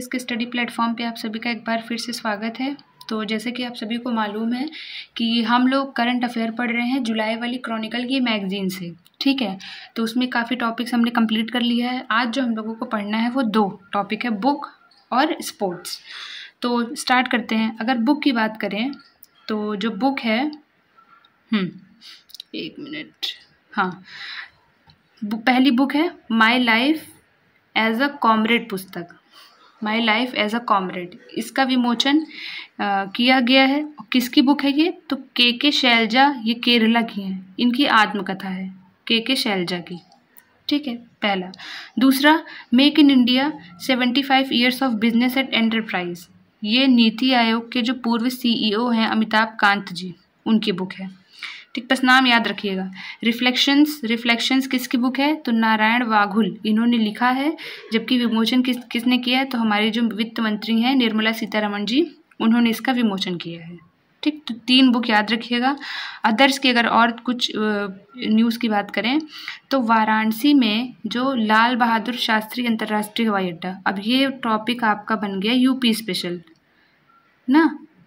इसके study platform पे आप सभी का एक बार फिर से स्वागत है तो जैसे कि आप सभी को मालूम है कि हम लोग करंट अफेयर पढ़ रहे हैं जुलाई वाली क्रॉनिकल की मैगजीन से ठीक है तो उसमें काफ़ी टॉपिक्स हमने कंप्लीट कर लिया है आज जो हम लोगों को पढ़ना है वो दो टॉपिक है बुक और स्पोर्ट्स तो स्टार्ट करते हैं अगर बुक की बात करें तो जो बुक है हम्म, एक मिनट हाँ पहली बुक है my life as a comrade पुस्तक my life as a comrade इसका विमोचन किया गया है किसकी बुक है ये तो के के शैलजा ये केरला की हैं इनकी आत्मकथा है के के शैलजा की ठीक है पहला दूसरा make in India seventy five years of business and enterprise ये नीति आयोग के जो पूर्व सीईओ हैं अमिताभ कांत जी उनकी बुक है ठीक बस नाम याद रखिएगा रिफ्लेक्शंस रिफ्लेक्शंस किसकी बुक है तो नारायण वाघुल इन्होंने लिखा है जबकि विमोचन किस किसने किया है तो हमारे जो वित्त मंत्री हैं निर्मला सीतारमन जी उन्होंने इसका विमोचन किया है ठीक तो तीन बुक याद रखिएगा अदर्स की अगर और कुछ न्यूज़ की बात करें तो वाराणसी में जो लाल बहादुर शास्त्री अंतर्राष्ट्रीय हवाई अड्डा अब ये टॉपिक आपका बन गया यूपी स्पेशल ना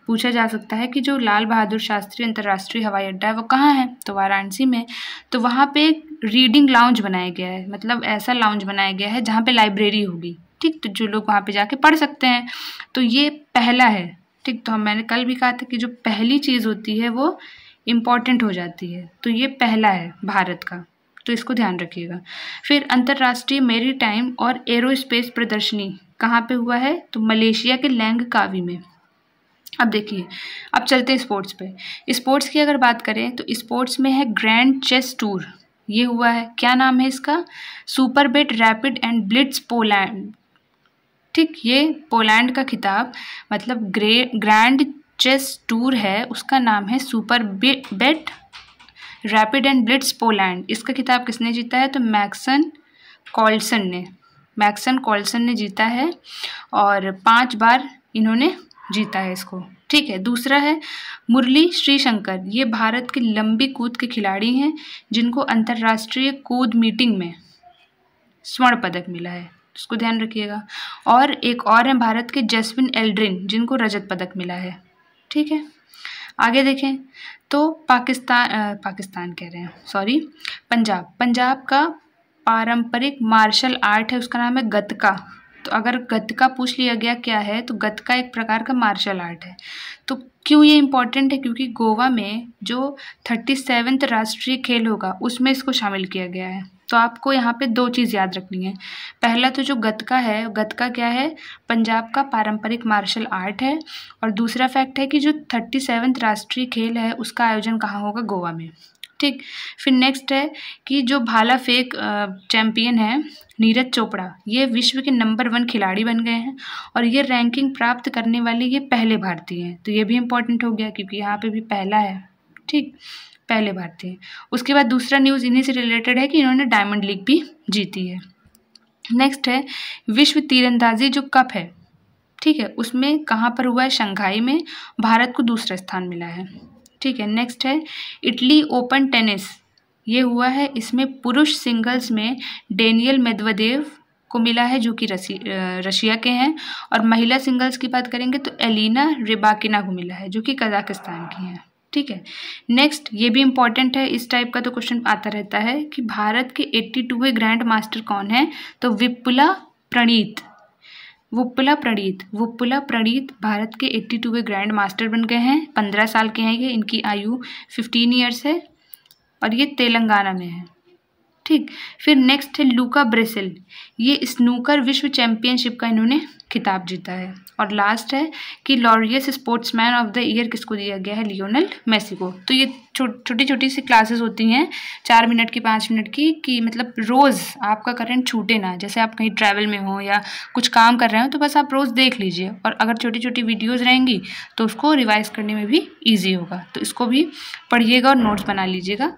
पूछा जा सकता है कि जो लाल बहादुर शास्त्री अंतर्राष्ट्रीय हवाई अड्डा है वो कहाँ है तो वाराणसी में तो वहाँ पे रीडिंग लाउंज बनाया गया है मतलब ऐसा लाउंज बनाया गया है जहाँ पे लाइब्रेरी होगी ठीक तो जो लोग वहाँ पे जाके पढ़ सकते हैं तो ये पहला है ठीक तो हम मैंने कल भी कहा था कि जो पहली चीज़ होती है वो इम्पॉर्टेंट हो जाती है तो ये पहला है भारत का तो इसको ध्यान रखिएगा फिर अंतर्राष्ट्रीय मेरी टाइम और एरोस्पेस प्रदर्शनी कहाँ पे हुआ है तो मलेशिया के लैंग कावी में अब देखिए अब चलते हैं स्पोर्ट्स पे स्पोर्ट्स की अगर बात करें तो स्पोर्ट्स में है ग्रैंड चेस टूर ये हुआ है क्या नाम है इसका Superbet rapid and blitz Poland ठीक ये पोलैंड का खिताब मतलब ग्रे ग्रैंड चेस टूर है उसका नाम है Superbet rapid and blitz Poland इसका खिताब किसने जीता है तो मैक्सन कॉल्सन ने मैक्सन कॉल्सन ने जीता है और पांच बार इन्होंने जीता है इसको ठीक है दूसरा है मुरली श्रीशंकर ये भारत के लंबी कूद के खिलाड़ी हैं जिनको अंतर्राष्ट्रीय कूद मीटिंग में स्वर्ण पदक मिला है उसको ध्यान रखिएगा और एक और हैं भारत के जसविन एल्ड्रिन जिनको रजत पदक मिला है ठीक है आगे देखें तो पाकिस्तान आ, पाकिस्तान कह रहे हैं सॉरी पंजाब पंजाब का पारंपरिक मार्शल आर्ट है उसका नाम है गतका तो अगर गतका पूछ लिया गया क्या है तो गतका एक प्रकार का मार्शल आर्ट है तो क्यों ये इम्पॉर्टेंट है क्योंकि गोवा में जो थर्टी सेवन्थ राष्ट्रीय खेल होगा उसमें इसको शामिल किया गया है तो आपको यहाँ पे दो चीज़ याद रखनी है पहला तो जो गतका है गतका क्या है पंजाब का पारंपरिक मार्शल आर्ट है और दूसरा फैक्ट है कि जो थर्टी सेवन्थ राष्ट्रीय खेल है उसका आयोजन कहाँ होगा गोवा में ठीक फिर नेक्स्ट है कि जो भाला फेंक चैम्पियन है नीरज चोपड़ा ये विश्व के नंबर वन खिलाड़ी बन गए हैं और ये रैंकिंग प्राप्त करने वाले ये पहले भारतीय हैं तो ये भी इम्पोर्टेंट हो गया क्योंकि यहाँ पे भी पहला है ठीक पहले भारतीय उसके बाद दूसरा न्यूज़ इन्हीं से रिलेटेड है कि इन्होंने डायमंड लीग भी जीती है नेक्स्ट है विश्व तीरंदाजी जो कप है ठीक है उसमें कहाँ पर हुआ है शंघाई में भारत को दूसरा स्थान मिला है ठीक है नेक्स्ट है इटली ओपन टेनिस ये हुआ है इसमें पुरुष सिंगल्स में डेनियल मेदवदेव को मिला है जो कि रसी रशिया के हैं और महिला सिंगल्स की बात करेंगे तो एलिना रिबाकिना को मिला है जो कि कजाकिस्तान की हैं ठीक है नेक्स्ट ये भी इम्पॉर्टेंट है इस टाइप का तो क्वेश्चन आता रहता है कि भारत के एट्टी टूवे ग्रैंड मास्टर कौन है तो विपुला प्रणीत वुप्पला प्रणीत वुप्पला प्रणीत भारत के एट्टी टूवे ग्रैंड मास्टर बन गए हैं पंद्रह साल के हैं ये इनकी आयु फिफ्टीन ईयर्स है और ये तेलंगाना में है ठीक फिर नेक्स्ट है लूका ब्रेसिल ये स्नूकर विश्व चैम्पियनशिप का इन्होंने खिताब जीता है और लास्ट है कि Laureus sportsman of the year किसको दिया गया है लियोनल मेसी को तो ये छोटी छोटी सी क्लासेस होती हैं चार मिनट की पाँच मिनट की कि मतलब रोज़ आपका करंट छूटे ना जैसे आप कहीं ट्रैवल में हो या कुछ काम कर रहे हो तो बस आप रोज़ देख लीजिए और अगर छोटी छोटी वीडियोज़ रहेंगी तो उसको रिवाइज़ करने में भी ईजी होगा तो इसको भी पढ़िएगा और नोट्स बना लीजिएगा